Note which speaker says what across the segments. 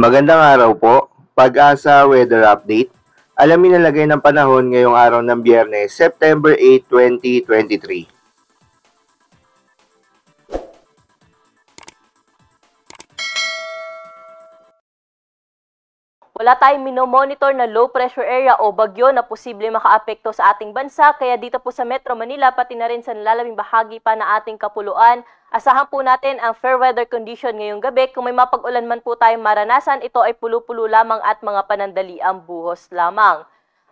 Speaker 1: Magandang araw po. Pag-asa weather update. Alamin ang lagay ng panahon ngayong araw ng Biyernes, September 8, 2023. Wala tayong minomonitor na low pressure area o bagyo na posible makaapekto sa ating bansa kaya dito po sa Metro Manila pati na rin sa nilalabing bahagi pa na ating kapuluan, asahan po natin ang fair weather condition ngayong gabi. Kung may mapag-ulan man po tayong maranasan, ito ay pulo-pulo lamang at mga panandaliang buhos lamang.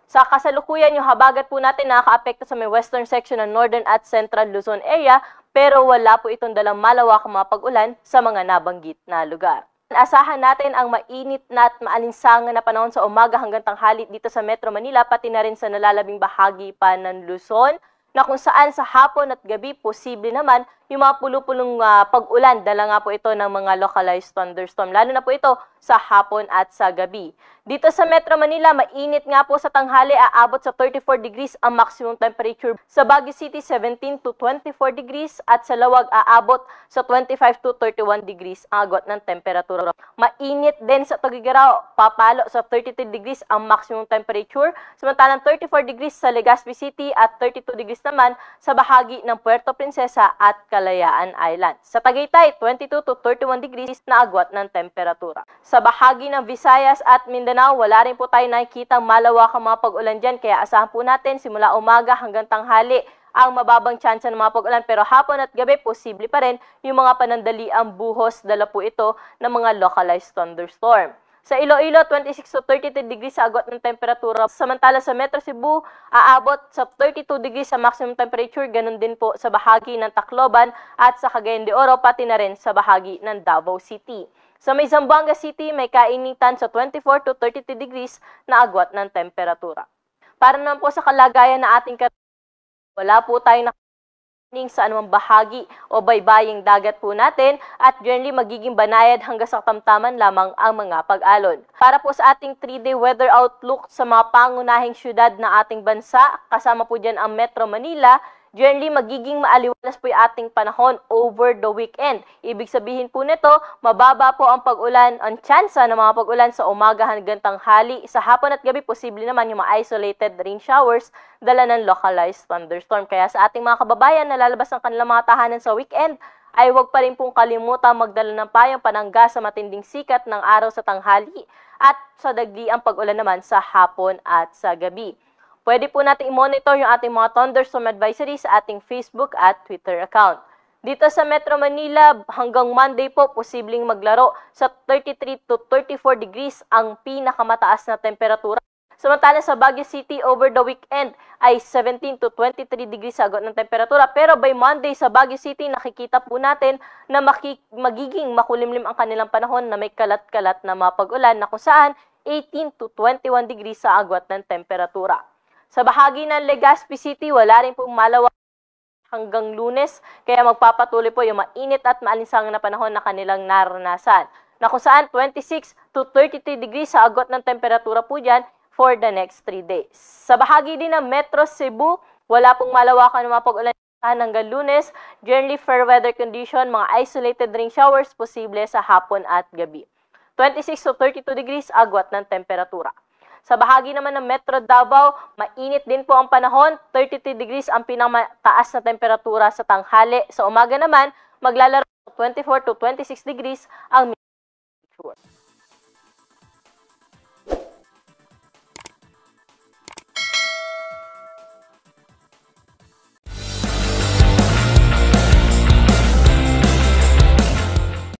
Speaker 1: Sa kasalukuyan, yung habagat po natin nakakaapekto sa may western section ng northern at central Luzon area pero wala po itong dalang malawak mga pag-ulan sa mga nabanggit na lugar. Asahan natin ang mainit na at maalinsangan na panahon sa umaga hanggang tanghali dito sa Metro Manila pati na rin sa nalalabing bahagi pa ng Luzon na kung saan sa hapon at gabi posible naman yung mga pulupulong uh, pag-ulan. Dala nga po ito ng mga localized thunderstorm, lalo na po ito sa hapon at sa gabi. Dito sa Metro Manila, mainit nga po sa tanghali, aabot sa 34 degrees ang maximum temperature. Sa Baguio City, 17 to 24 degrees at sa Lawag, aabot sa 25 to 31 degrees ang agot ng temperatura. Mainit din sa Tugigaraw, papalo sa 33 degrees ang maximum temperature, samantalang 34 degrees sa Legazpi City at 32 degrees naman sa bahagi ng Puerto Princesa at Kalayaan Island. Sa Tagaytay, 22 to 31 degrees na agwat ng temperatura. Sa bahagi ng Visayas at Mindanao, Mindanao, wala rin po tayo nakikita malawakang mga pag-ulan dyan. Kaya asahan po natin simula umaga hanggang tanghali ang mababang tsansa ng mga pag-ulan. Pero hapon at gabi, posible pa rin yung mga panandaliang buhos. Dala po ito ng mga localized thunderstorm. Sa Iloilo, 26 to 33 degrees sa agot ng temperatura. Samantala sa Metro Cebu, aabot sa 32 degrees sa maximum temperature. Ganon din po sa bahagi ng Tacloban at sa Cagayan de Oro, pati na rin sa bahagi ng Davao City. Sa may Zamboanga City, may kainitan sa 24 to 33 degrees na agwat ng temperatura. Para naman po sa kalagayan na ating wala po tayong sa anumang bahagi o baybaying dagat po natin at generally magiging banayad hanggang sa tamtaman lamang ang mga pag-alon. Para po sa ating 3-day weather outlook sa mga pangunahing syudad na ating bansa, kasama po dyan ang Metro Manila, generally magiging maaliwalas po yung ating panahon over the weekend. Ibig sabihin po nito, mababa po ang pag-ulan, ang chance ng mga pag-ulan sa umaga hanggang tanghali. Sa hapon at gabi, posible naman yung mga isolated rain showers dala ng localized thunderstorm. Kaya sa ating mga kababayan na lalabas ang kanilang mga tahanan sa weekend, ay huwag pa rin pong kalimutan magdala ng payong panangga sa matinding sikat ng araw sa tanghali at sa dagdi ang pag-ulan naman sa hapon at sa gabi. Pwede po natin i-monitor yung ating mga thunderstorm advisory sa ating Facebook at Twitter account. Dito sa Metro Manila, hanggang Monday po, posibleng maglaro sa 33 to 34 degrees ang pinakamataas na temperatura. Samantala sa Baguio City over the weekend ay 17 to 23 degrees sagot ng temperatura. Pero by Monday sa Baguio City, nakikita po natin na magiging makulimlim ang kanilang panahon na may kalat-kalat na mapag-ulan na kung saan 18 to 21 degrees sa agwat ng temperatura. Sa bahagi ng Legazpi City, wala rin pong malawak hanggang lunes, kaya magpapatuloy po yung mainit at maalinsang na panahon na kanilang naranasan na kung saan 26 to 33 degrees sa agot ng temperatura po dyan for the next 3 days. Sa bahagi din ng Metro Cebu, wala pong malawakan na mapag-ulan hanggang lunes, generally fair weather condition, mga isolated rain showers posible sa hapon at gabi. 26 to 32 degrees agwat ng temperatura. Sa bahagi naman ng Metro Davao, mainit din po ang panahon, 33 degrees ang pinakamataas na temperatura sa tanghali. Sa umaga naman, maglalaro 24 to 26 degrees ang temperature.